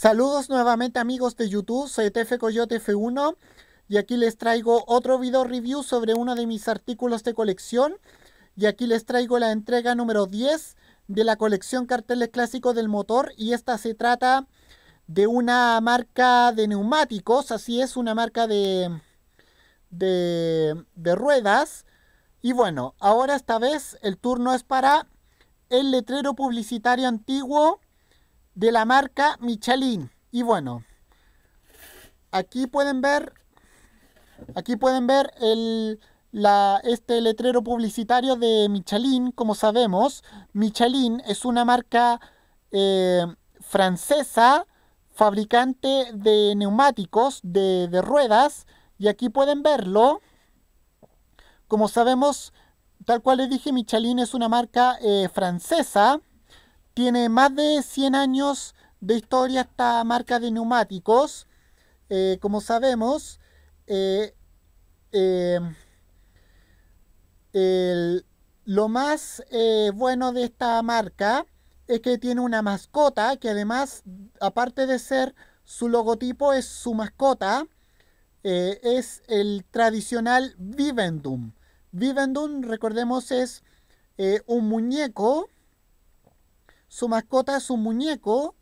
Saludos nuevamente amigos de YouTube, soy TF Coyote F1 y aquí les traigo otro video review sobre uno de mis artículos de colección y aquí les traigo la entrega número 10 de la colección carteles clásicos del motor y esta se trata de una marca de neumáticos, así es, una marca de, de, de ruedas y bueno, ahora esta vez el turno es para el letrero publicitario antiguo de la marca Michelin. Y bueno, aquí pueden ver, aquí pueden ver el, la, este letrero publicitario de Michelin. Como sabemos, Michelin es una marca eh, francesa fabricante de neumáticos, de, ruedas. Y aquí pueden verlo. Como sabemos, tal cual les dije, Michelin es una marca eh, francesa tiene más de 100 años de historia esta marca de neumáticos. Eh, como sabemos, eh, em, lo más eh, bueno de esta marca es que tiene una mascota que además, aparte de ser su logotipo, es su mascota. es el tradicional Vivendum. Vivendum, recordemos, es un muñeco su mascota es un muñeco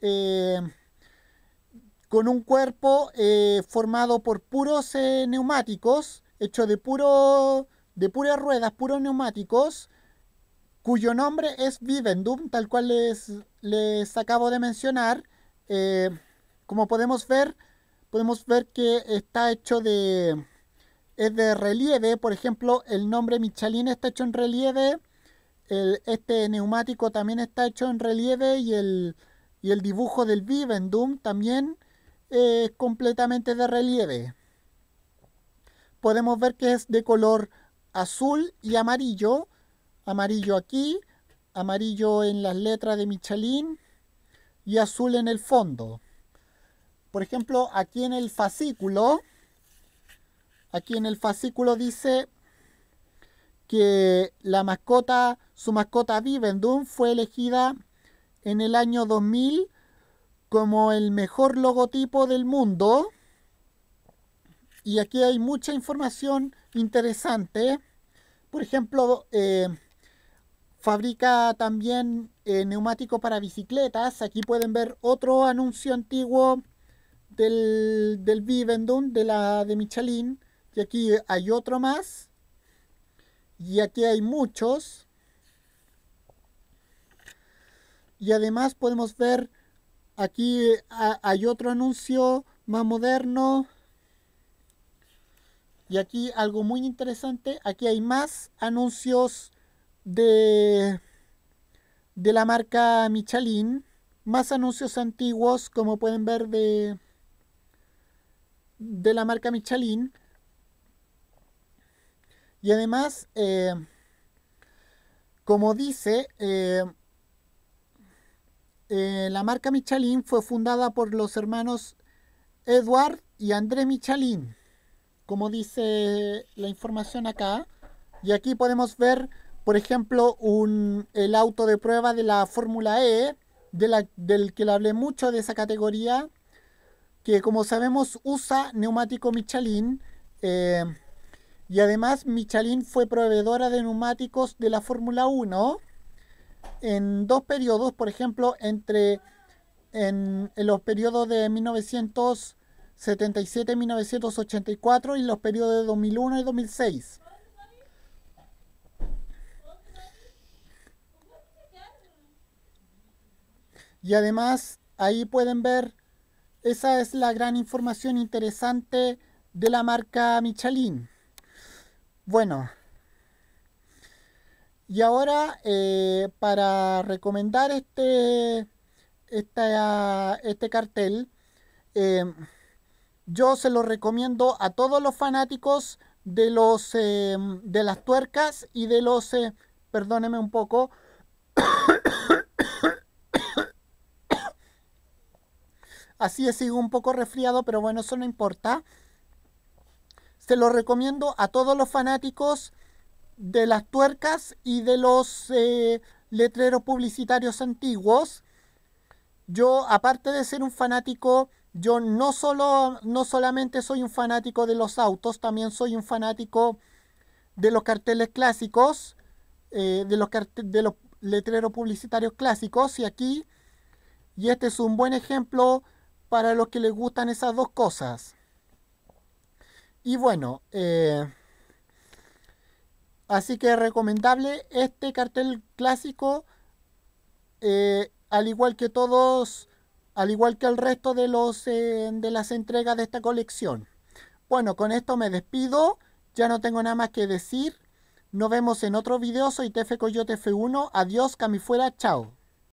eh, con un cuerpo eh, formado por puros eh, neumáticos, hecho de, puro, de puras ruedas, puros neumáticos, cuyo nombre es Vivendum, tal cual les, les acabo de mencionar. como podemos ver, podemos ver que está hecho de... Es de relieve, por ejemplo, el nombre Michalina está hecho en relieve este neumático también está hecho en relieve y el, dibujo del Vivendum también eh, es completamente de relieve. Podemos ver que es de color azul y amarillo. Amarillo aquí, amarillo en las letras de Michelin y azul en el fondo. Por ejemplo, aquí en el fascículo, aquí en el fascículo dice que la mascota su mascota Vivendum fue elegida en el año 2000 como el mejor logotipo del mundo. Y aquí hay mucha información interesante. Por ejemplo, eh, fabrica también neumático eh, neumáticos para bicicletas. Aquí pueden ver otro anuncio antiguo del, del Vivendum, de la de Michelin. Y aquí hay otro más. Y aquí hay muchos. Y además podemos ver aquí hay otro anuncio más moderno. Y aquí algo muy interesante. Aquí hay más anuncios de, de la marca Michelin. Más anuncios antiguos, como pueden ver, de, de la marca Michelin. Y además, eh, como dice, eh, eh, la marca Michelin fue fundada por los hermanos Edward y André Michelin, como dice la información acá. Y aquí podemos ver, por ejemplo, un, el auto de prueba de la Fórmula E, del que le hablé mucho de esa categoría, que como sabemos usa neumático Michelin. Eh, y además Michelin fue proveedora de neumáticos de la Fórmula 1 en dos periodos, por ejemplo, entre en, los periodos de 1977 1984 y los periodos de 2001 y 2006. Y además ahí pueden ver, esa es la gran información interesante de la marca Michelin. Bueno, y ahora, eh, para recomendar este, este cartel, eh, yo se lo recomiendo a todos los fanáticos de, los, eh, de las tuercas y de los, perdóneme un poco, así es, sigo un poco resfriado, pero bueno, eso no importa. Se lo recomiendo a todos los fanáticos de las tuercas y de los eh, letreros publicitarios antiguos. Yo, aparte de ser un fanático, yo no, solo, no solamente soy un fanático de los autos, también soy un fanático de los carteles clásicos, eh, de, los de los letreros publicitarios clásicos. Y aquí, y este es un buen ejemplo para los que les gustan esas dos cosas. Y bueno, eh, Así que recomendable este cartel clásico, eh, al igual que todos, al igual que el resto de, los, eh, de las entregas de esta colección. Bueno, con esto me despido, ya no tengo nada más que decir. Nos vemos en otro video, soy TF Coyote F1, adiós, camifuera, chao.